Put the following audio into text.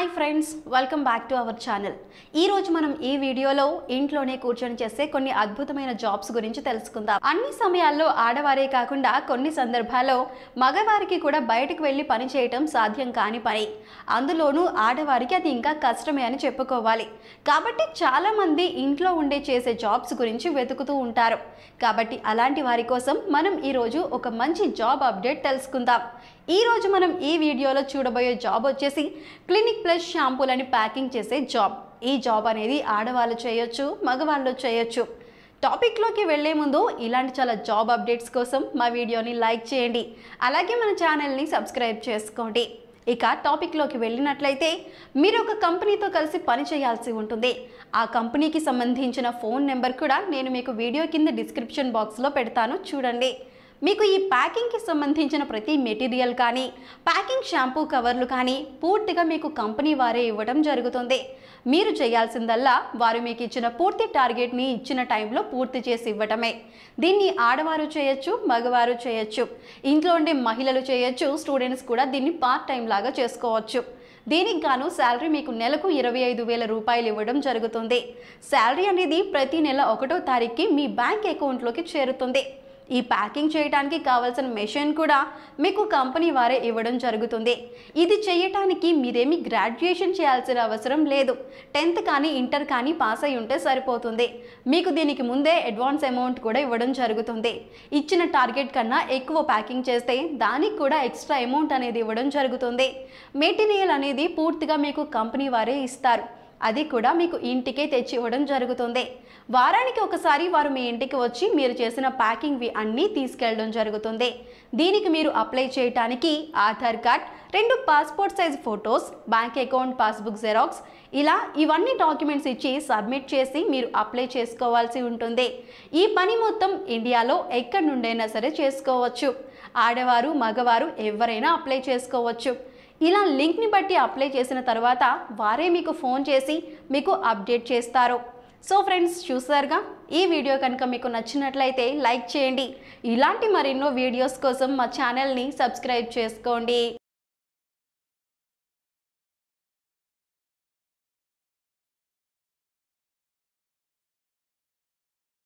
hi friends welcome back to our channel ఈరోజు మనం ఈ వీడియోలో ఇంట్లోనే కూర్చొని చేసే కొన్ని అద్భుతమైన జాబ్స్ గురించి తెలుసుకుందాం అన్ని సమయాల్లో ఆడవారే కాకుండా కొన్ని సందర్భాల్లో మగవారికి కూడా బయటకు వెళ్ళి పని చేయటం సాధ్యం కాని పని అందులోనూ ఆడవారికి అది ఇంకా కష్టమే అని చెప్పుకోవాలి కాబట్టి చాలామంది ఇంట్లో ఉండే చేసే జాబ్స్ గురించి వెతుకుతూ ఉంటారు కాబట్టి అలాంటి వారి కోసం మనం ఈరోజు ఒక మంచి జాబ్ అప్డేట్ తెలుసుకుందాం ఈరోజు మనం ఈ వీడియోలో చూడబోయే జాబ్ వచ్చేసి క్లినిక్ ప్లస్ షాంపూలని ప్యాకింగ్ చేసే జాబ్ ఈ జాబ్ అనేది ఆడవాళ్ళు చేయొచ్చు మగవాళ్ళు చేయొచ్చు టాపిక్లోకి వెళ్లే ముందు ఇలాంటి చాలా జాబ్ అప్డేట్స్ కోసం మా వీడియోని లైక్ చేయండి అలాగే మన ఛానల్ని సబ్స్క్రైబ్ చేసుకోండి ఇక టాపిక్లోకి వెళ్ళినట్లయితే మీరు ఒక కంపెనీతో కలిసి పని చేయాల్సి ఉంటుంది ఆ కంపెనీకి సంబంధించిన ఫోన్ నెంబర్ కూడా నేను మీకు వీడియో కింద డిస్క్రిప్షన్ బాక్స్లో పెడతాను చూడండి మీకు ఈ ప్యాకింగ్కి సంబంధించిన ప్రతి మెటీరియల్ కానీ ప్యాకింగ్ షాంపూ కవర్లు కానీ పూర్తిగా మీకు కంపెనీ వారే ఇవ్వడం జరుగుతుంది మీరు చేయాల్సిందల్లా వారు మీకు ఇచ్చిన పూర్తి టార్గెట్ని ఇచ్చిన టైంలో పూర్తి చేసి ఇవ్వటమే దీన్ని ఆడవారు చేయొచ్చు మగవారు చేయొచ్చు ఇంట్లో ఉండే మహిళలు చేయొచ్చు స్టూడెంట్స్ కూడా దీన్ని పార్ట్ టైం లాగా చేసుకోవచ్చు దీనికి గాను శాలరీ మీకు నెలకు ఇరవై ఐదు వేల రూపాయలు ఇవ్వడం జరుగుతుంది శాలరీ అనేది ప్రతి నెల ఒకటో తారీఖుకి మీ బ్యాంక్ అకౌంట్లోకి చేరుతుంది ఈ ప్యాకింగ్ చేయడానికి కావాల్సిన మెషిన్ కూడా మీకు కంపెనీ వారే ఇవ్వడం జరుగుతుంది ఇది చేయటానికి మీరేమి గ్రాడ్యుయేషన్ చేయాల్సిన అవసరం లేదు టెన్త్ కానీ ఇంటర్ కానీ పాస్ అయి ఉంటే సరిపోతుంది మీకు దీనికి ముందే అడ్వాన్స్ అమౌంట్ కూడా ఇవ్వడం జరుగుతుంది ఇచ్చిన టార్గెట్ కన్నా ఎక్కువ ప్యాకింగ్ చేస్తే దానికి కూడా ఎక్స్ట్రా అమౌంట్ అనేది ఇవ్వడం జరుగుతుంది మెటీరియల్ అనేది పూర్తిగా మీకు కంపెనీ వారే ఇస్తారు అది కూడా మీకు ఇంటికే తెచ్చి ఇవ్వడం జరుగుతుంది వారానికి ఒకసారి వారు మీ ఇంటికి వచ్చి మీరు చేసిన ప్యాకింగ్వి అన్నీ తీసుకెళ్ళడం జరుగుతుంది దీనికి మీరు అప్లై చేయటానికి ఆధార్ కార్డ్ రెండు passport size photos bank account passbook xerox ఇలా ఇవన్నీ డాక్యుమెంట్స్ ఇచ్చి సబ్మిట్ చేసి మీరు అప్లై చేసుకోవాల్సి ఉంటుంది ఈ పని మొత్తం ఇండియాలో ఎక్కడి నుండైనా సరే చేసుకోవచ్చు ఆడవారు మగవారు ఎవరైనా అప్లై చేసుకోవచ్చు ఇలా లింక్ని బట్టి అప్లై చేసిన తర్వాత వారే మీకు ఫోన్ చేసి మీకు అప్డేట్ చేస్తారు సో ఫ్రెండ్స్ చూసారుగా ఈ వీడియో కనుక మీకు నచ్చినట్లయితే లైక్ చేయండి ఇలాంటి మరెన్నో వీడియోస్ కోసం మా ఛానల్ని సబ్స్క్రైబ్ చేసుకోండి